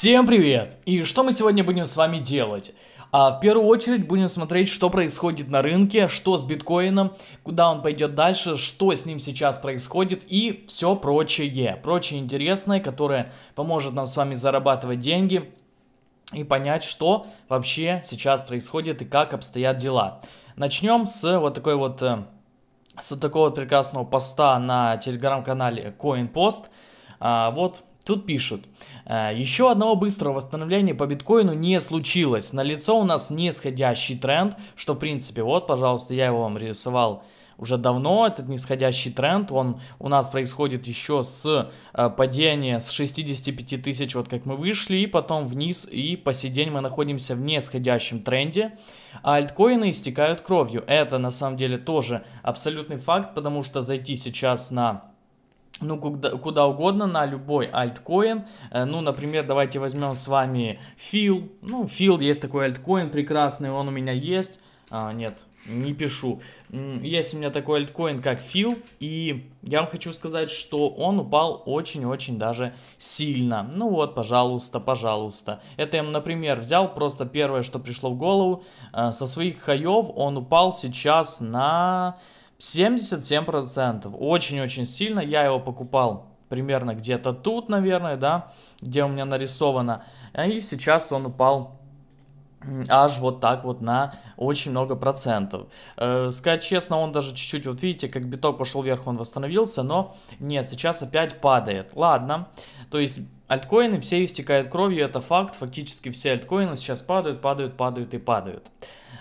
Всем привет! И что мы сегодня будем с вами делать? А, в первую очередь будем смотреть, что происходит на рынке, что с биткоином, куда он пойдет дальше, что с ним сейчас происходит и все прочее. Прочее интересное, которое поможет нам с вами зарабатывать деньги и понять, что вообще сейчас происходит и как обстоят дела. Начнем с вот такой вот, э, с вот такого прекрасного поста на телеграм-канале CoinPost. А, вот Тут пишут, «Э, еще одного быстрого восстановления по биткоину не случилось. На лицо у нас нисходящий тренд, что в принципе, вот, пожалуйста, я его вам рисовал уже давно, этот нисходящий тренд, он у нас происходит еще с э, падения с 65 тысяч, вот как мы вышли, и потом вниз, и по сей день мы находимся в нисходящем тренде, а альткоины истекают кровью. Это на самом деле тоже абсолютный факт, потому что зайти сейчас на ну, куда, куда угодно, на любой альткоин. Э, ну, например, давайте возьмем с вами Фил. Ну, Фил есть такой альткоин прекрасный, он у меня есть. А, нет, не пишу. Есть у меня такой альткоин, как Фил, и я вам хочу сказать, что он упал очень-очень даже сильно. Ну вот, пожалуйста, пожалуйста. Это я, например, взял просто первое, что пришло в голову. Э, со своих хаев он упал сейчас на... 77%. Очень-очень сильно. Я его покупал примерно где-то тут, наверное, да, где у меня нарисовано. И сейчас он упал аж вот так вот на очень много процентов. Э, сказать честно, он даже чуть-чуть, вот видите, как биток пошел вверх, он восстановился, но нет, сейчас опять падает. Ладно, то есть альткоины все истекают кровью, это факт, фактически все альткоины сейчас падают, падают, падают и падают.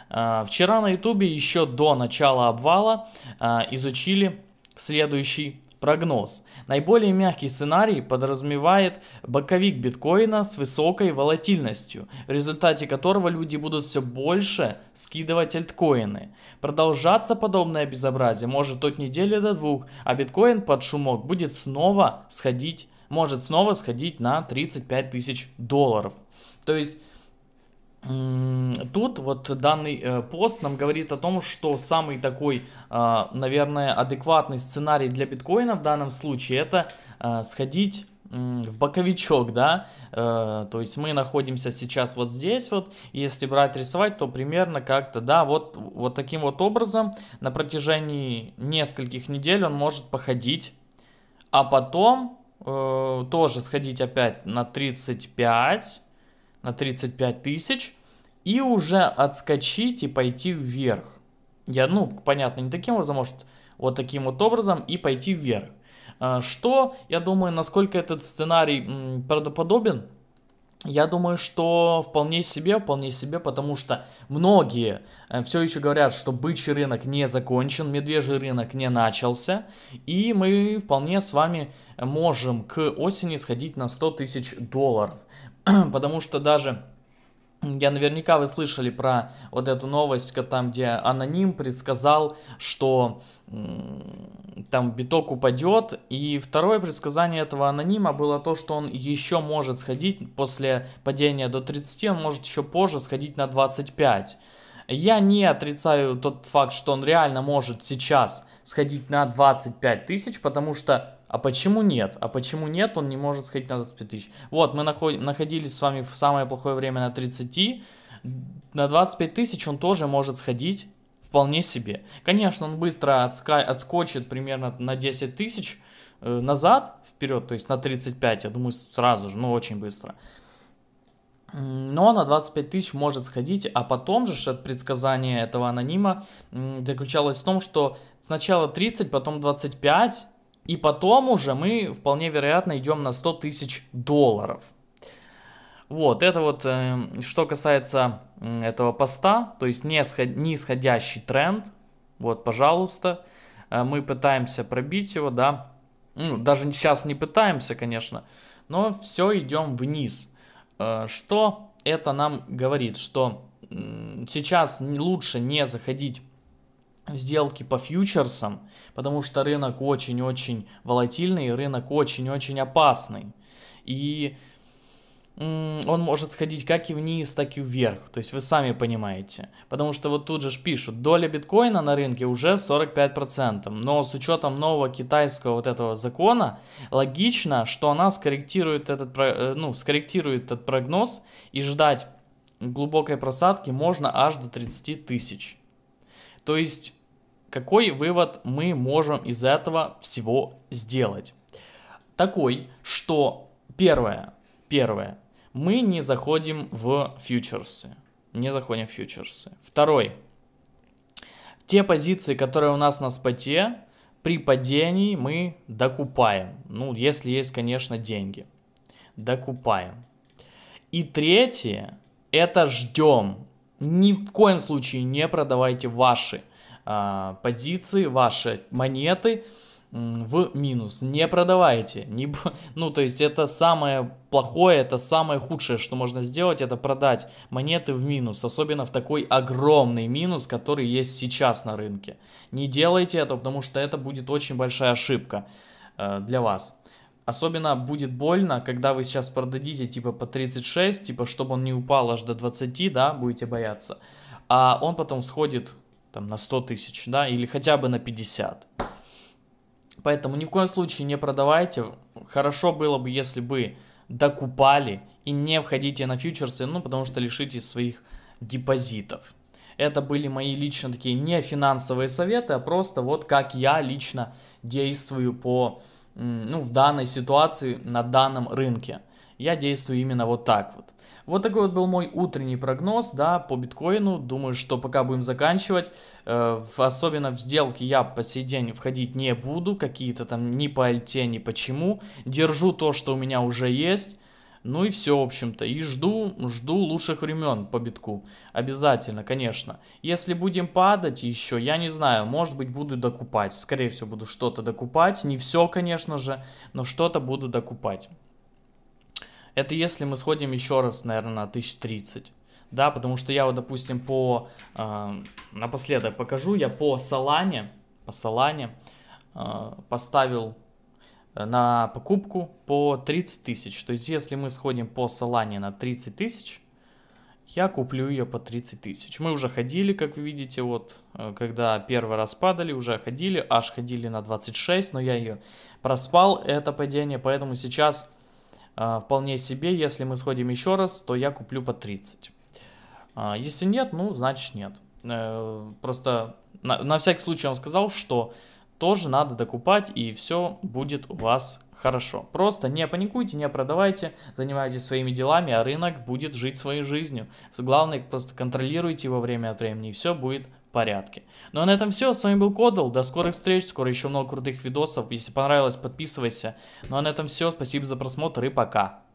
А, вчера на ютубе еще до начала обвала а, изучили следующий прогноз. Наиболее мягкий сценарий подразумевает боковик биткоина с высокой волатильностью, в результате которого люди будут все больше скидывать альткоины. Продолжаться подобное безобразие может от недели до двух, а биткоин под шумок будет снова сходить, может снова сходить на 35 тысяч долларов. То есть Тут вот данный э, пост нам говорит о том, что самый такой, э, наверное, адекватный сценарий для биткоина в данном случае это э, сходить в боковичок, да, э, то есть мы находимся сейчас вот здесь вот, если брать рисовать, то примерно как-то, да, вот, вот таким вот образом на протяжении нескольких недель он может походить, а потом э, тоже сходить опять на 35, на 35 тысяч и уже отскочить и пойти вверх. Я, ну, понятно, не таким образом, а может, вот таким вот образом и пойти вверх. А, что, я думаю, насколько этот сценарий правдоподобен, я думаю, что вполне себе, вполне себе, потому что многие э, все еще говорят, что бычий рынок не закончен, медвежий рынок не начался, и мы вполне с вами можем к осени сходить на 100 тысяч долларов. потому что даже я наверняка вы слышали про вот эту новость, там, где аноним предсказал, что там биток упадет. И второе предсказание этого анонима было то, что он еще может сходить после падения до 30, он может еще позже сходить на 25. Я не отрицаю тот факт, что он реально может сейчас сходить на 25 тысяч, потому что а почему нет? А почему нет? Он не может сходить на 25 тысяч. Вот, мы наход... находились с вами в самое плохое время на 30. На 25 тысяч он тоже может сходить вполне себе. Конечно, он быстро отска... отскочит примерно на 10 тысяч э, назад, вперед, то есть на 35, я думаю, сразу же, ну, очень быстро. Но на 25 тысяч может сходить, а потом же от предсказания этого анонима заключалось в том, что сначала 30, потом 25, и потом уже мы вполне вероятно идем на 100 тысяч долларов. Вот, это вот, э, что касается этого поста, то есть нисходящий тренд, вот, пожалуйста, э, мы пытаемся пробить его, да, ну, даже сейчас не пытаемся, конечно, но все идем вниз. Э, что это нам говорит? Что сейчас лучше не заходить сделки по фьючерсам, потому что рынок очень-очень волатильный, рынок очень-очень опасный. И он может сходить как и вниз, так и вверх. То есть вы сами понимаете. Потому что вот тут же пишут, доля биткоина на рынке уже 45%. Но с учетом нового китайского вот этого закона, логично, что она скорректирует этот, э, ну, скорректирует этот прогноз и ждать глубокой просадки можно аж до 30 тысяч. То есть какой вывод мы можем из этого всего сделать? Такой, что первое, первое, мы не заходим в фьючерсы. Не заходим в фьючерсы. Второй, те позиции, которые у нас на споте, при падении мы докупаем. Ну, если есть, конечно, деньги. Докупаем. И третье, это ждем. Ни в коем случае не продавайте ваши а, позиции, ваши монеты в минус. Не продавайте. Не, ну, то есть это самое плохое, это самое худшее, что можно сделать, это продать монеты в минус. Особенно в такой огромный минус, который есть сейчас на рынке. Не делайте это, потому что это будет очень большая ошибка э, для вас. Особенно будет больно, когда вы сейчас продадите типа по 36, типа чтобы он не упал аж до 20, да, будете бояться. А он потом сходит там, на 100 тысяч, да, или хотя бы на 50. Поэтому ни в коем случае не продавайте. Хорошо было бы, если бы докупали и не входите на фьючерсы, ну, потому что лишитесь своих депозитов. Это были мои лично такие не финансовые советы, а просто вот как я лично действую по, ну, в данной ситуации на данном рынке я действую именно вот так вот. Вот такой вот был мой утренний прогноз, да, по биткоину. Думаю, что пока будем заканчивать. Э, особенно в сделки я по сей день входить не буду. Какие-то там ни по альте, ни почему. Держу то, что у меня уже есть. Ну и все, в общем-то. И жду, жду лучших времен по битку. Обязательно, конечно. Если будем падать еще, я не знаю, может быть буду докупать. Скорее всего буду что-то докупать. Не все, конечно же, но что-то буду докупать. Это если мы сходим еще раз, наверное, на 1030. Да, потому что я вот, допустим, по... Э, напоследок покажу. Я по Салане, по а, Салане э, поставил на покупку по 30 тысяч. То есть, если мы сходим по Салане на 30 тысяч, я куплю ее по 30 тысяч. Мы уже ходили, как вы видите, вот, э, когда первый раз падали, уже ходили, аж ходили на 26, но я ее проспал, это падение, поэтому сейчас а, вполне себе, если мы сходим еще раз, то я куплю по 30. А, если нет, ну, значит нет. Э, просто на, на всякий случай он сказал, что тоже надо докупать, и все будет у вас хорошо. Просто не паникуйте, не продавайте, занимайтесь своими делами, а рынок будет жить своей жизнью. Главное, просто контролируйте его время от времени, и все будет порядке. Ну а на этом все, с вами был Кодал, до скорых встреч, скоро еще много крутых видосов, если понравилось, подписывайся. Ну а на этом все, спасибо за просмотр и пока.